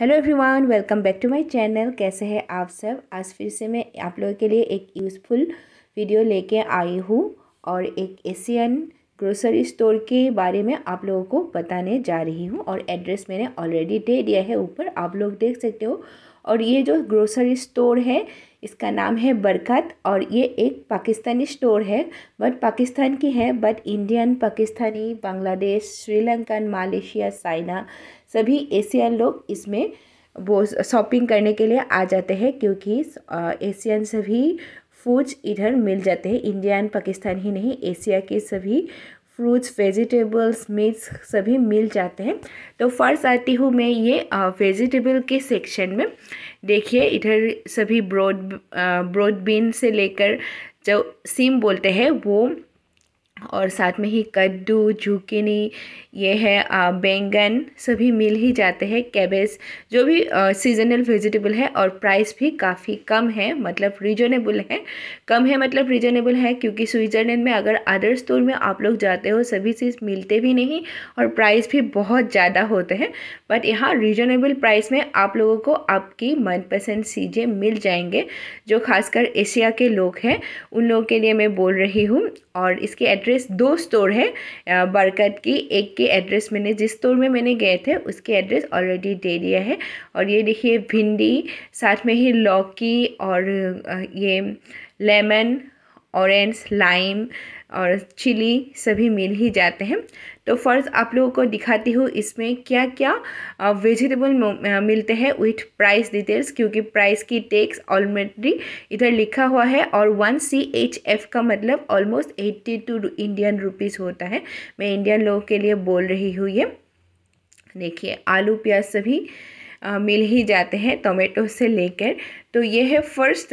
hello everyone welcome back to my channel कैसे हैं आप सब आज फिर से मैं आप लोगों के लिए एक यूज़फुल वीडियो लेके आई हूँ और एक एशियन ग्रोसरी स्टोर के बारे में आप लोगों को बताने जा रही हूँ और एड्रेस मैंने ऑलरेडी दे दिया है ऊपर आप लोग देख सकते हो और ये जो ग्रोसरी स्टोर है इसका नाम है बरकत और ये एक पाकिस्तानी स्टोर है बट पाकिस्तान की है but Indian Pakistani Bangladesh Sri Lankan Malaysia China सभी एशियन लोग इसमें वो शॉपिंग करने के लिए आ जाते हैं क्योंकि एशियन सभी फूड्स इधर मिल जाते हैं इंडियन पाकिस्तान ही नहीं एशिया के सभी फ्रूट्स वेजिटेबल्स मीट्स सभी मिल जाते हैं तो फर्स्ट आती हूँ मैं ये वेजिटेबल के सेक्शन में देखिए इधर सभी ब्रॉड ब्रॉड बीन से लेकर जो सीम बोलते हैं वो और साथ में ही कद्दू झुकिनी ये है आ, बैंगन सभी मिल ही जाते हैं कैबेज जो भी सीजनल वेजिटेबल है और प्राइस भी काफ़ी कम है मतलब रीजनेबल है कम है मतलब रीजनेबल है क्योंकि स्विट्ज़रलैंड में अगर अदर स्टोर में आप लोग जाते हो सभी चीज़ मिलते भी नहीं और प्राइस भी बहुत ज़्यादा होते हैं बट यहाँ रीजनेबल प्राइस में आप लोगों को आपकी मनपसंद चीज़ें मिल जाएंगे जो खासकर एशिया के लोग हैं उन लोगों के लिए मैं बोल रही हूँ और इसके एड्रेस एड्रेस दो स्टोर है बरकत की एक के एड्रेस मैंने जिस स्टोर में मैंने गए थे उसके एड्रेस ऑलरेडी दे दिया है और ये देखिए भिंडी साथ में ही लौकी और ये लेमन ऑरेंज लाइम और चिली सभी मिल ही जाते हैं तो फर्स्ट आप लोगों को दिखाती हूँ इसमें क्या क्या वेजिटेबल मिलते हैं विथ प्राइस डिटेल्स क्योंकि प्राइस की टैक्स ऑलरेडी इधर लिखा हुआ है और वन सी एच एफ का मतलब almost eighty two Indian rupees होता है मैं इंडियन लोगों के लिए बोल रही हूँ ये देखिए आलू प्याज सभी मिल ही जाते हैं टोमेटो से लेकर तो ये है फर्स्ट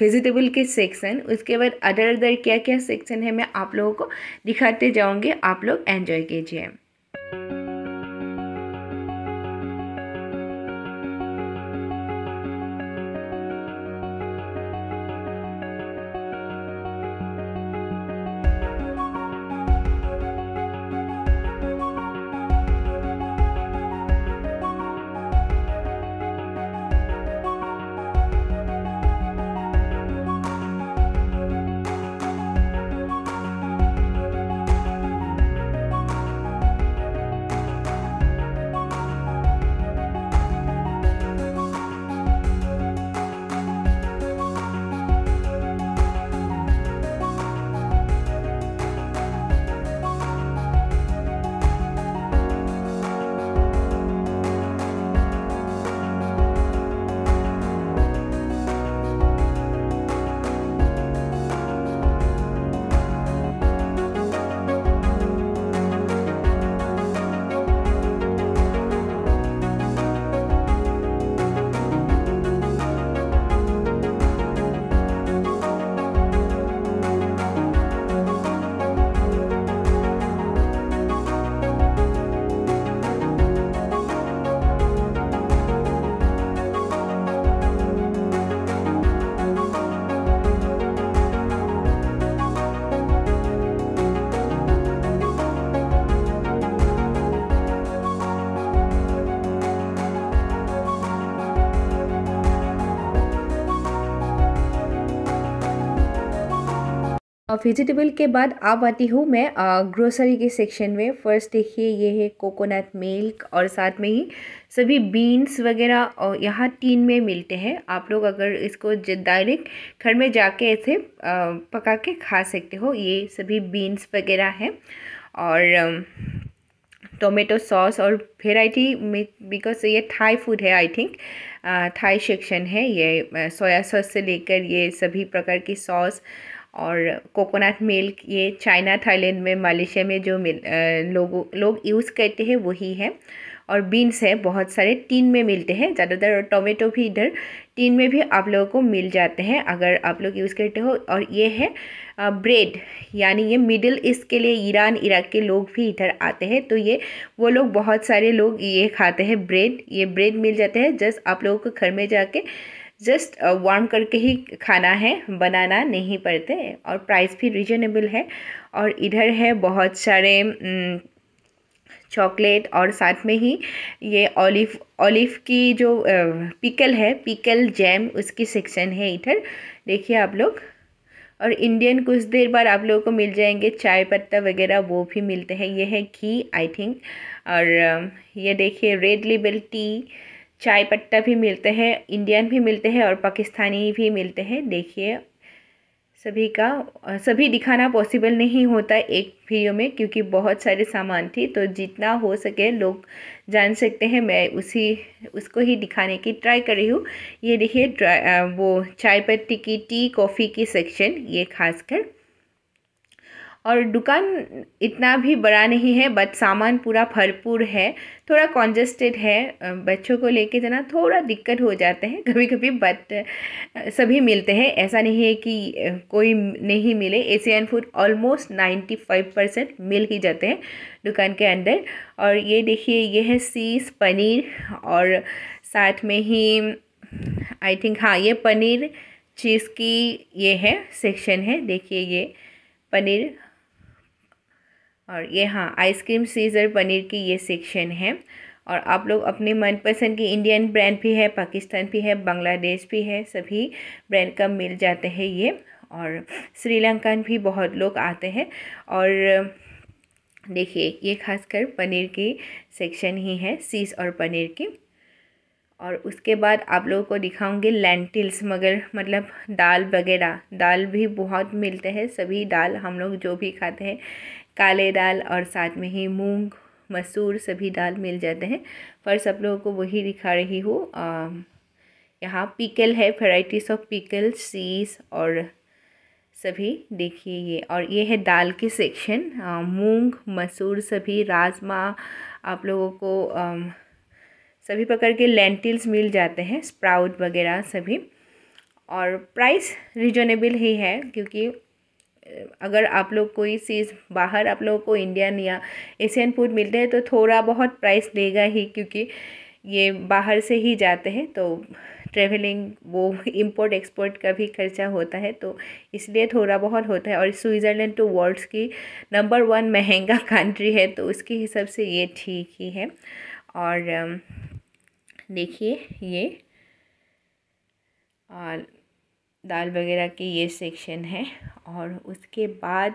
वेजिटेबल के सेक्शन उसके बाद अदर अदर क्या क्या सेक्शन है मैं आप लोगों को दिखाते जाऊँगी आप लोग एंजॉय कीजिए वेजिटेबल के बाद आप आती हूँ मैं ग्रोसरी के सेक्शन में फ़र्स्ट देखिए ये है कोकोनट मिल्क और साथ में ही सभी बीन्स वगैरह और यहाँ तीन में मिलते हैं आप लोग अगर इसको डायरेक्ट घर में जाके ऐसे पका के खा सकते हो ये सभी बीन्स वगैरह हैं और टोमेटो सॉस और वेराइटी बिकॉज ये थाई फूड है आई थिंक थाई सेक्शन है ये सोया सॉस से लेकर ये सभी प्रकार की सॉस और कोकोनट मिल्क ये चाइना थाईलैंड में मलेशिया में जो लोग लोग यूज़ करते हैं वही है और बीन्स है बहुत सारे टीन में मिलते हैं ज़्यादातर टोमेटो भी इधर टीन में भी आप लोगों को मिल जाते हैं अगर आप लोग यूज़ करते हो और ये है ब्रेड यानी ये मिडिल ईस्ट के लिए ईरान इराक के लोग भी इधर आते हैं तो ये वो लोग बहुत सारे लोग ये खाते हैं ब्रेड ये ब्रेड मिल जाते हैं जस्ट आप लोगों को घर में जाके जस्ट वार्म करके ही खाना है बनाना नहीं पड़ते और प्राइस भी रिजनेबल है और इधर है बहुत सारे चॉकलेट और साथ में ही ये ऑलिव ऑलिव की जो पिकल है पिकल जैम उसकी सेक्शन है इधर देखिए आप लोग और इंडियन कुछ देर बाद आप लोगों को मिल जाएंगे चाय पत्ता वगैरह वो भी मिलते हैं ये है घी आई थिंक और ये देखिए रेड लेबल टी चाय पत्ता भी मिलते हैं इंडियन भी मिलते हैं और पाकिस्तानी भी मिलते हैं देखिए सभी का सभी दिखाना पॉसिबल नहीं होता एक वीडियो में क्योंकि बहुत सारे सामान थी तो जितना हो सके लोग जान सकते हैं मैं उसी उसको ही दिखाने की ट्राई कर रही हूँ ये देखिए वो चाय पत्ती की टी कॉफ़ी की सेक्शन ये खासकर और दुकान इतना भी बड़ा नहीं है बट सामान पूरा भरपूर है थोड़ा कॉन्जेस्टेड है बच्चों को लेके जाना थोड़ा दिक्कत हो जाते हैं कभी कभी बट सभी मिलते हैं ऐसा नहीं है कि कोई नहीं मिले Asian food almost ninety five percent मिल ही जाते हैं दुकान के अंदर और ये देखिए ये है सीस पनीर और साथ में ही आई थिंक हाँ ये पनीर चीज़ की ये है सेक्शन है देखिए ये पनीर और ये हाँ आइसक्रीम सीज़र पनीर की ये सेक्शन है और आप लोग अपने मनपसंद की इंडियन ब्रांड भी है पाकिस्तान भी है बांग्लादेश भी है सभी ब्रांड का मिल जाते हैं ये और श्रीलंकन भी बहुत लोग आते हैं और देखिए ये खासकर पनीर की सेक्शन ही है सीस और पनीर की और उसके बाद आप लोगों को दिखाऊंगी लेंटिल्स मगर मतलब दाल वगैरह दाल भी बहुत मिलते हैं सभी दाल हम लोग जो भी खाते हैं काले दाल और साथ में ही मूंग मसूर सभी दाल मिल जाते हैं पर सब लोगों को वही दिखा रही हूँ यहाँ पिकल है वेराइटीज़ ऑफ पिकल सीज और सभी देखिए ये और ये है दाल के सेक्शन मूंग मसूर सभी राजमा आप लोगों को आ, सभी प्रकार के लेंटिल्स मिल जाते हैं स्प्राउट वगैरह सभी और प्राइस रिजनेबल ही है क्योंकि अगर आप लोग कोई चीज़ बाहर आप लोगों को इंडियन या एशियन फूड मिलते हैं तो थोड़ा बहुत प्राइस देगा ही क्योंकि ये बाहर से ही जाते हैं तो ट्रैवलिंग वो इंपोर्ट एक्सपोर्ट का भी खर्चा होता है तो इसलिए थोड़ा बहुत होता है और स्विट्ज़रलैंड तो वर्ल्ड्स की नंबर वन महंगा कंट्री है तो उसके हिसाब से ये ठीक ही है और देखिए ये और दाल वगैरह के ये सेक्शन है और उसके बाद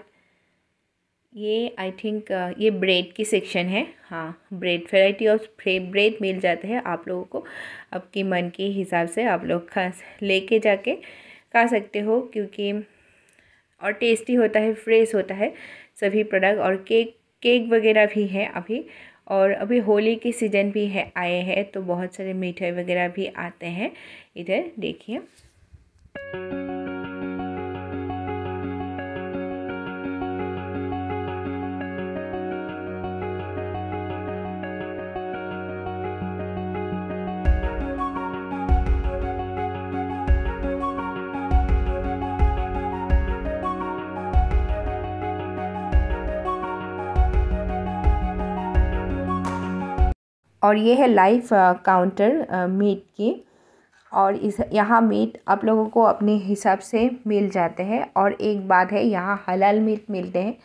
ये आई थिंक ये ब्रेड की सेक्शन है हाँ ब्रेड वेराइटी ऑफ ब्रेड मिल जाते हैं आप लोगों को आपके मन के हिसाब से आप लोग खा लेके जाके खा सकते हो क्योंकि और टेस्टी होता है फ्रेश होता है सभी प्रोडक्ट और केक केक वगैरह भी है अभी और अभी होली के सीज़न भी है आए हैं तो बहुत सारे मीठे वगैरह भी आते हैं इधर देखिए और ये है लाइफ काउंटर मीट की और इस यहाँ मीट आप लोगों को अपने हिसाब से मिल जाते हैं और एक बात है यहाँ हलाल मीट मिलते हैं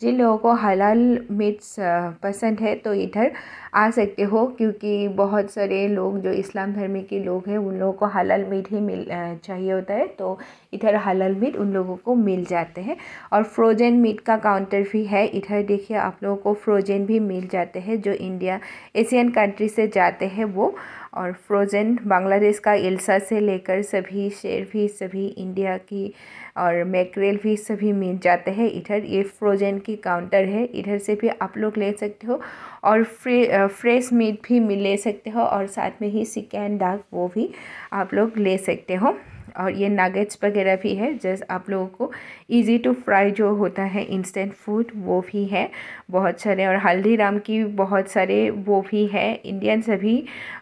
जिन लोगों को हलाल मीट्स पसंद है तो इधर आ सकते हो क्योंकि बहुत सारे लोग जो इस्लाम धर्म के लोग हैं उन लोगों को हलाल मीट ही मिल चाहिए होता है तो इधर हलाल मीट उन लोगों को मिल जाते हैं और फ्रोजन मीट का काउंटर भी है इधर देखिए आप लोगों को फ्रोजन भी मिल जाते हैं जो इंडिया एशियन कंट्री से जाते हैं वो और फ्रोज़न बांग्लादेश का एल्सा से लेकर सभी शेर भी सभी इंडिया की और मैक्रेल भी सभी मिल जाते हैं इधर ये फ्रोज़न की काउंटर है इधर से भी आप लोग ले सकते हो और फ्रे फ्रेश मीट भी ले सकते हो और साथ में ही सिकैन डाक वो भी आप लोग ले सकते हो और ये नगेट्स वगैरह भी है जस्ट आप लोगों को इजी टू फ्राई जो होता है इंस्टेंट फूड वो भी है बहुत सारे और हल्दीराम की बहुत सारे वो भी है इंडियन सभी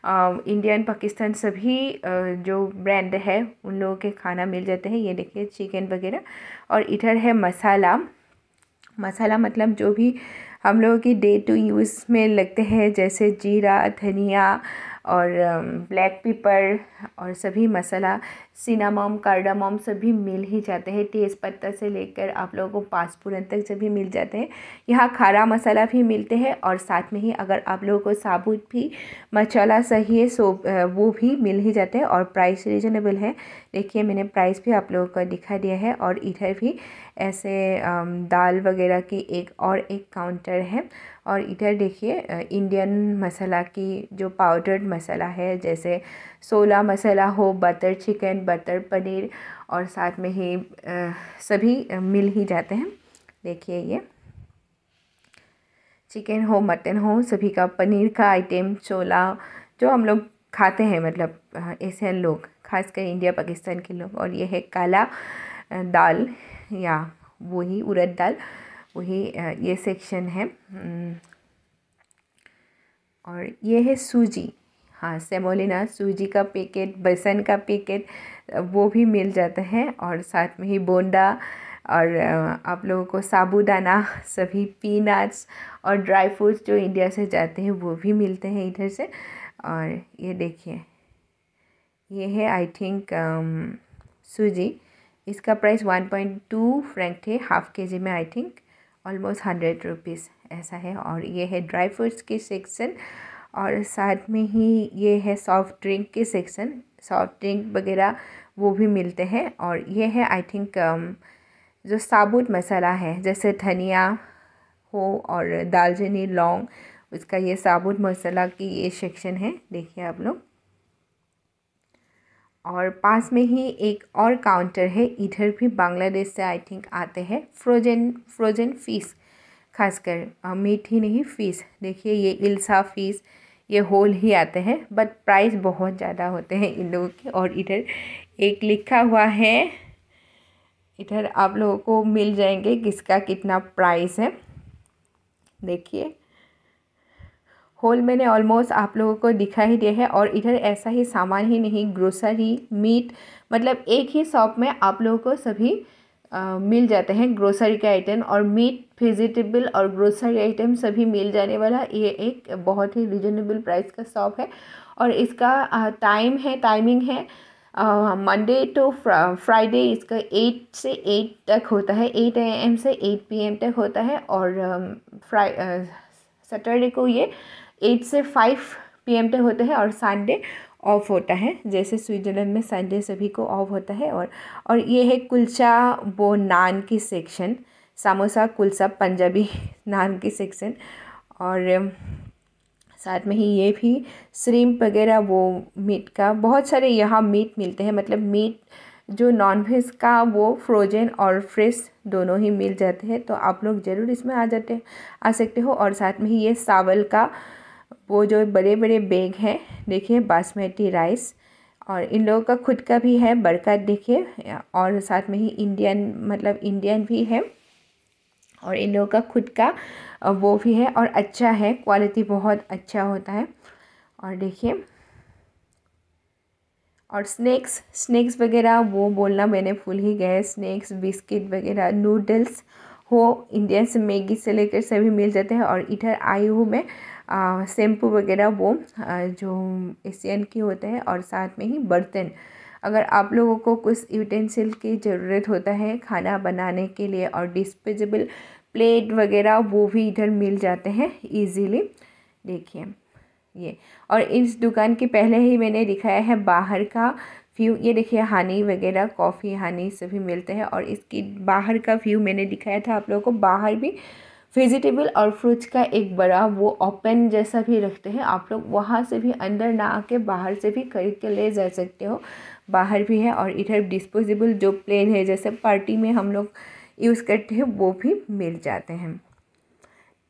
इंडियन पाकिस्तान सभी जो ब्रांड है उन लोगों के खाना मिल जाते हैं ये देखिए चिकन वगैरह और इधर है मसाला मसाला मतलब जो भी हम लोगों की डे टू यूज़ में लगते हैं जैसे जीरा धनिया और ब्लैक पेपर और सभी मसाला सिनामम कार्डामम सभी मिल ही जाते हैं तेज़ पत्ता से लेकर आप लोगों को पासपुरन तक सभी मिल जाते हैं यहाँ खारा मसाला भी मिलते हैं और साथ में ही अगर आप लोगों को साबुत भी मसाला सही है सो वो भी मिल ही जाते हैं और प्राइस रिजनेबल है देखिए मैंने प्राइस भी आप लोगों को दिखा दिया है और इधर भी ऐसे दाल वगैरह की एक और एक काउंटर है और इधर देखिए इंडियन मसाला की जो पाउडर्ड मसाला है जैसे सोला मसाला हो बटर चिकन बटर पनीर और साथ में ही आ, सभी मिल ही जाते हैं देखिए ये चिकन हो मटन हो सभी का पनीर का आइटम छोला जो हम लोग खाते हैं मतलब एशियन लोग खासकर इंडिया पाकिस्तान के लोग और ये है काला दाल या वही उड़द दाल वही ये सेक्शन है और ये है सूजी हाँ सेमोलिना सूजी का पैकेट बेसन का पैकेट वो भी मिल जाता है और साथ में ही बोंडा और आप लोगों को साबूदाना सभी पीनट्स और ड्राई फ्रूट्स जो इंडिया से जाते हैं वो भी मिलते हैं इधर से और ये देखिए ये है आई थिंक सूजी इसका price one point two franc थे हाफ़ के जी में I think almost hundred rupees ऐसा है और ये है ड्राई फ्रूट्स की सेक्शन और साथ में ही ये है सॉफ्ट ड्रिंक के सेक्शन सॉफ्ट ड्रिंक वगैरह वो भी मिलते हैं और ये है आई थिंक um, जो साबुत मसाला है जैसे धनिया हो और दालचीनी लौंग उसका ये साबुत मसाला की ये सेक्शन है देखिए आप लोग और पास में ही एक और काउंटर है इधर भी बांग्लादेश से आई थिंक आते हैं फ्रोजन फ्रोजन फ़िश खासकर मीट ही नहीं फीस देखिए ये इल्सा फीस ये होल ही आते हैं बट प्राइस बहुत ज़्यादा होते हैं इन लोगों के और इधर एक लिखा हुआ है इधर आप लोगों को मिल जाएंगे किसका कितना प्राइस है देखिए होल मैंने ऑलमोस्ट आप लोगों को दिखा ही दिया है और इधर ऐसा ही सामान ही नहीं ग्रोसरी मीट मतलब एक ही शॉप में आप लोगों को सभी आ, मिल जाते हैं ग्रोसरी के आइटम और मीट वेजिटेबल और ग्रोसरी आइटम सभी मिल जाने वाला ये एक बहुत ही रिजनेबल प्राइस का शॉप है और इसका टाइम है टाइमिंग है मंडे टू फ्राइडे इसका एट से एट तक होता है एट ए एम से एट पी एम तक होता है और फ्राई सैटरडे को ये एट से फाइव पी एम तक होता है और संडे ऑफ होता है जैसे स्विट्ज़रलैंड में संडे सभी को ऑफ होता है और और ये है कुलचा वो नान की सेक्शन सामोसा कुलसा पंजाबी नान की सेक्शन और साथ में ही ये भी श्रीम वगैरह वो मीट का बहुत सारे यहाँ मीट मिलते हैं मतलब मीट जो नॉनवेज का वो फ्रोजन और फ्रेश दोनों ही मिल जाते हैं तो आप लोग ज़रूर इसमें आ जाते आ सकते हो और साथ में ही ये सावल का वो जो बड़े बड़े बैग हैं देखिए बासमती राइस और इन लोगों का खुद का भी है बरकत देखिए और साथ में ही इंडियन मतलब इंडियन भी है और इन लोगों का खुद का वो भी है और अच्छा है क्वालिटी बहुत अच्छा होता है और देखिए और स्नैक्स स्नैक्स वगैरह वो बोलना मैंने भूल ही गया स्नैक्स बिस्किट वगैरह नूडल्स हो इंडियन से मैगी से लेकर सभी मिल जाते हैं और इधर आई हूँ मैं शैम्पू वगैरह वो जो एशियन के होते हैं और साथ में ही बर्तन अगर आप लोगों को कुछ यूटेंसिल की ज़रूरत होता है खाना बनाने के लिए और डिस्पोजेबल प्लेट वगैरह वो भी इधर मिल जाते हैं इजीली देखिए ये और इस दुकान के पहले ही मैंने दिखाया है बाहर का व्यू ये देखिए हानी वगैरह कॉफ़ी हानी सभी मिलते हैं और इसकी बाहर का व्यू मैंने दिखाया था आप लोगों को बाहर भी वेजिटेबल और फ्रूट्स का एक बड़ा वो ओपन जैसा भी रखते हैं आप लोग वहाँ से भी अंदर ना आके बाहर से भी खरीद के ले जा सकते हो बाहर भी है और इधर डिस्पोजेबल जो प्लेन है जैसे पार्टी में हम लोग यूज़ करते हैं वो भी मिल जाते हैं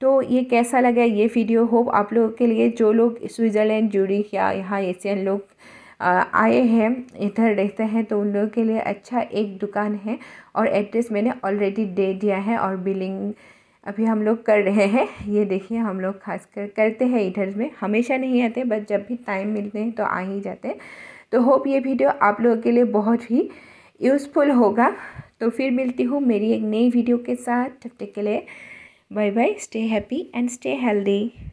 तो ये कैसा लगा ये वीडियो होप आप लोगों के लिए जो लोग स्विट्ज़रलैंड जुड़ी या यहाँ एशियन लोग आए हैं इधर रहते हैं तो उन लोगों के लिए अच्छा एक दुकान है और एड्रेस मैंने ऑलरेडी दे दिया है और बिलिंग अभी हम लोग कर रहे हैं ये देखिए हम लोग खास कर करते हैं इधर में हमेशा नहीं आते बट जब भी टाइम मिलते हैं तो आ ही जाते हैं तो होप ये वीडियो आप लोगों के लिए बहुत ही यूज़फुल होगा तो फिर मिलती हूँ मेरी एक नई वीडियो के साथ तब तक के लिए bye bye stay happy and stay healthy